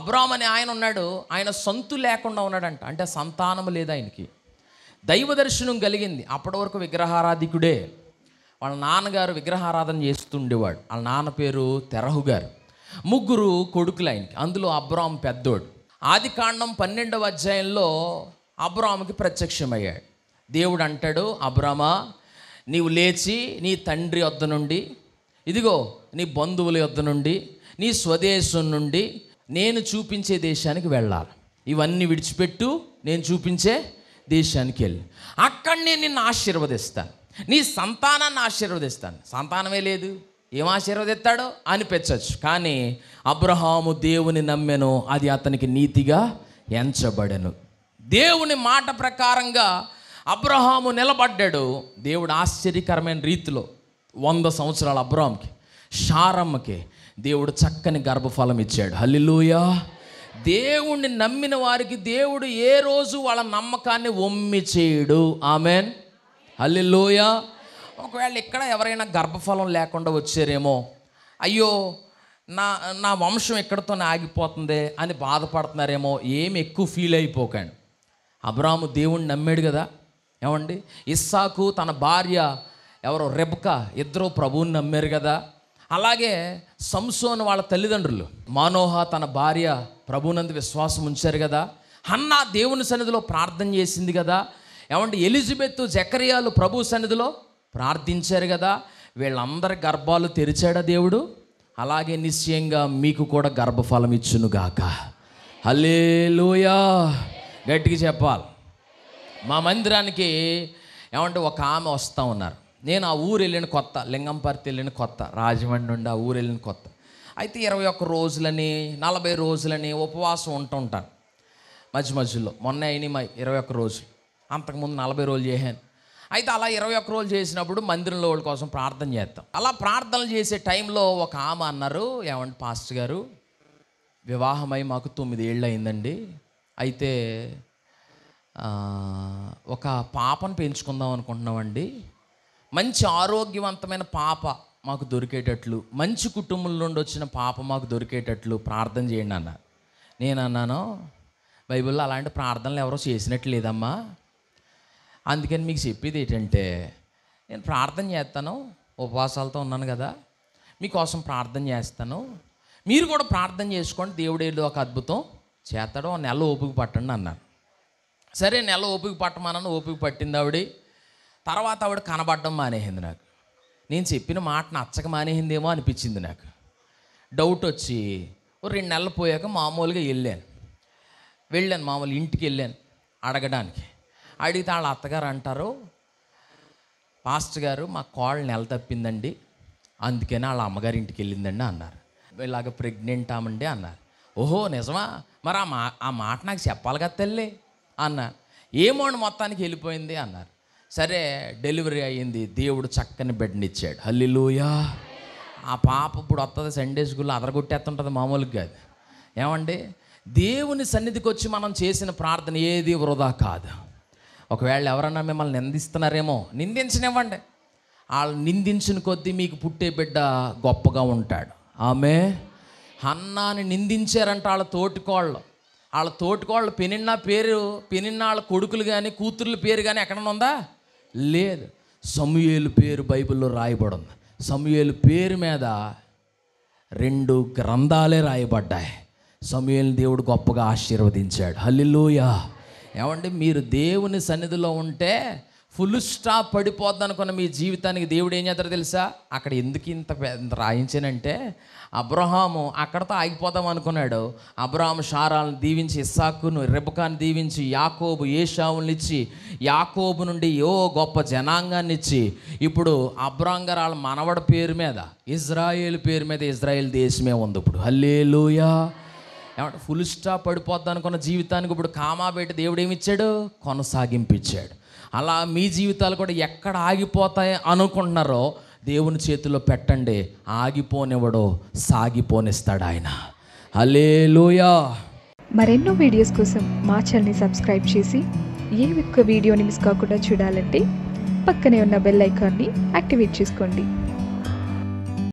Abram అనే ఆయన ఉన్నాడు ఆయన సొంతు లేకుండా ఉన్నాడంట అంటే సంతానం లేదు ఆయనకి దైవ దర్శనం కలిగింది అప్పటి వరకు విగ్రహారాధికుడే వాళ్ళ నాన్నగారు విగ్రహారాధన చేస్తుండేవాడు వాళ్ళ నాన్న పేరు తెరహు గారు ముగ్గురు కొడుకులు ఆయనకి అందులో అబ్రామ్ పెద్దోడు ఆది కాండం పన్నెండవ అధ్యాయంలో అబ్రామ్కి ప్రత్యక్షమయ్యాడు దేవుడు అంటాడు అబ్రామా నీవు లేచి నీ తండ్రి వద్ద నుండి ఇదిగో నీ బంధువుల యొద్ద నుండి నీ స్వదేశం నుండి నేను చూపించే దేశానికి వెళ్ళాలి ఇవన్నీ విడిచిపెట్టు నేను చూపించే దేశానికి వెళ్ళి అక్కడ నేను నిన్ను ఆశీర్వదిస్తాను నీ సంతానాన్ని ఆశీర్వదిస్తాను సంతానమే లేదు ఏం ఆశీర్వదిస్తాడో అనిపించవచ్చు కానీ అబ్రహాము దేవుని నమ్మెను అది అతనికి నీతిగా ఎంచబడను దేవుని మాట ప్రకారంగా అబ్రహాము నిలబడ్డాడు దేవుడు ఆశ్చర్యకరమైన రీతిలో వంద సంవత్సరాల అబ్రహాంకి షారమ్మకి దేవుడు చక్కని గర్భఫలం ఇచ్చాడు హల్లిలోయా దేవుణ్ణి నమ్మిన వారికి దేవుడు ఏ రోజు వాళ్ళ నమ్మకాన్ని ఒమ్మి చేయడు ఆమెన్ హల్లిలోయ ఒకవేళ ఇక్కడ ఎవరైనా గర్భఫలం లేకుండా వచ్చారేమో అయ్యో నా నా వంశం ఎక్కడితో ఆగిపోతుంది అని బాధపడుతున్నారేమో ఏమి ఎక్కువ ఫీల్ అయిపోకండి అబ్రాము దేవుణ్ణి నమ్మాడు కదా ఏమండి ఇస్సాకు తన భార్య ఎవరో రెబ్క ఇద్దరు ప్రభువుని నమ్మారు కదా అలాగే సంసోన్ వాళ్ళ తల్లిదండ్రులు మానోహ తన భార్య ప్రభునందు విశ్వాసం ఉంచారు కదా అన్న దేవుని సన్నిధిలో ప్రార్థన చేసింది కదా ఏమంటే ఎలిజబెత్ జకరియాలు ప్రభు సన్నిధిలో ప్రార్థించారు కదా వీళ్ళందరి గర్భాలు తెరిచాడా దేవుడు అలాగే నిశ్చయంగా మీకు కూడా గర్భఫలం ఇచ్చునుగాక హలేలుయా గట్టిగా చెప్పాలి మా మందిరానికి ఏమంటే ఒక ఆమె వస్తూ ఉన్నారు నేను ఆ ఊరు వెళ్ళిన కొత్త లింగంపర్తి వెళ్ళిన కొత్త రాజమండ్రి నుండి ఆ ఊరు వెళ్ళిన కొత్త అయితే ఇరవై ఒక్క రోజులని నలభై రోజులని ఉపవాసం ఉంటుంటాను మధ్య మధ్యలో మొన్న అయిన మా ఇరవై ఒక్క రోజులు అంతకుముందు నలభై రోజులు చేశాను అయితే అలా ఇరవై ఒక్క రోజులు చేసినప్పుడు మందిరంలో వాళ్ళ కోసం ప్రార్థన చేస్తాం అలా ప్రార్థనలు చేసే టైంలో ఒక ఆమె అన్నారు ఏమంటే పాస్టర్ గారు వివాహమై మాకు తొమ్మిది ఏళ్ళు అయిందండి అయితే ఒక పాపను పెంచుకుందాం అనుకుంటున్నామండి మంచి ఆరోగ్యవంతమైన పాప మాకు దొరికేటట్లు మంచి కుటుంబం నుండి వచ్చిన పాప మాకు దొరికేటట్లు ప్రార్థన చేయండి అన్న నేను అన్నాను బైబిల్లో అలాంటి ప్రార్థనలు ఎవరో చేసినట్టు లేదమ్మా అందుకని మీకు చెప్పేది ఏంటంటే నేను ప్రార్థన చేస్తాను ఉపవాసాలతో ఉన్నాను కదా మీకోసం ప్రార్థన చేస్తాను మీరు కూడా ప్రార్థన చేసుకోండి దేవుడు ఏదో ఒక అద్భుతం చేస్తాడో నెల ఓపిక పట్టండి అన్నాను సరే నెల ఓపిక పట్టమన్నాను ఓపిక పట్టింది ఆవిడ తర్వాత ఆవిడ కనబడడం మానేసింది నాకు నేను చెప్పిన మాట నచ్చక మానేసిందేమో అనిపించింది నాకు డౌట్ వచ్చి రెండు నెలలు పోయాక మామూలుగా వెళ్ళాను వెళ్ళాను మామూలు ఇంటికి వెళ్ళాను అడగడానికి అడిగితే వాళ్ళ అత్తగారు అంటారు పాస్ట్ గారు మా కోళ్ళ నెల తప్పిందండి అందుకనే వాళ్ళ అమ్మగారి ఇంటికి వెళ్ళిందండి అన్నారు ఇలాగ ప్రెగ్నెంట్ ఆమండి అన్నారు ఓహో నిజమా మరి ఆ మా ఆ మాట నాకు చెప్పాలి కదా తల్లి అన్నారు ఏమోండి మొత్తానికి వెళ్ళిపోయింది అన్నారు సరే డెలివరీ అయ్యింది దేవుడు చక్కని బిడ్డనిచ్చాడు హల్లిలూయా ఆ పాప ఇప్పుడు వస్తుంది సండే స్కూల్లో అదరగొట్టేస్తుంటుంది మామూలుగా కాదు ఏమండి దేవుని సన్నిధికి వచ్చి మనం చేసిన ప్రార్థన ఏది వృధా కాదు ఒకవేళ ఎవరన్నా మిమ్మల్ని నిందిస్తున్నారేమో నిందించనివ్వండి వాళ్ళు నిందించిన కొద్దీ మీకు పుట్టే బిడ్డ గొప్పగా ఉంటాడు ఆమె అన్నాని నిందించారంట వాళ్ళ తోటికోళ్ళు వాళ్ళ తోటికోళ్ళు పెనిన్న పేరు పెనిన్న వాళ్ళ కొడుకులు కానీ కూతుర్ల పేరు కానీ ఎక్కడన్నా ఉందా లేదు సమూహేలు పేరు బైబిల్లో రాయబడింది సమూహేలు పేరు మీద రెండు గ్రంథాలే రాయబడ్డాయి సమూహేలు దేవుడు గొప్పగా ఆశీర్వదించాడు హల్లిలోయ ఏమంటే మీరు దేవుని సన్నిధిలో ఉంటే ఫుల్ స్టాప్ పడిపోద్ది అనుకున్న మీ జీవితానికి దేవుడు ఏం చేస్తారో తెలుసా అక్కడ ఎందుకు ఇంత ఇంత రాయించానంటే అబ్రహాము అక్కడతో ఆగిపోదాం అనుకున్నాడు అబ్రహాం షారాలను దీవించి ఇస్సాకును రిబకాన్ని దీవించి యాకోబు ఏషావునిచ్చి యాకోబు నుండి ఏ గొప్ప జనాంగాన్ని ఇచ్చి ఇప్పుడు అబ్రాహం గారు వాళ్ళ మనవడ పేరు మీద ఇజ్రాయేల్ పేరు మీద ఇజ్రాయేల్ దేశమే ఉంది ఇప్పుడు హల్లే ఏమంటే ఫుల్ స్టాప్ పడిపోద్ది అనుకున్న జీవితానికి ఇప్పుడు కామా పెట్టి దేవుడు ఏమిచ్చాడు కొనసాగింపించాడు అలా మీ జీవితాలు కూడా ఎక్కడ ఆగిపోతాయి అనుకుంటున్నారో దేవుని చేతిలో పెట్టండి ఆగిపోనివ్వడో సాగిపోనిస్తాడు ఆయన లూయా మరెన్నో వీడియోస్ కోసం మా ఛానల్ని సబ్స్క్రైబ్ చేసి ఏ ఒక్క వీడియోని మిస్ కాకుండా చూడాలంటే పక్కనే ఉన్న బెల్ ఐకాన్ని యాక్టివేట్ చేసుకోండి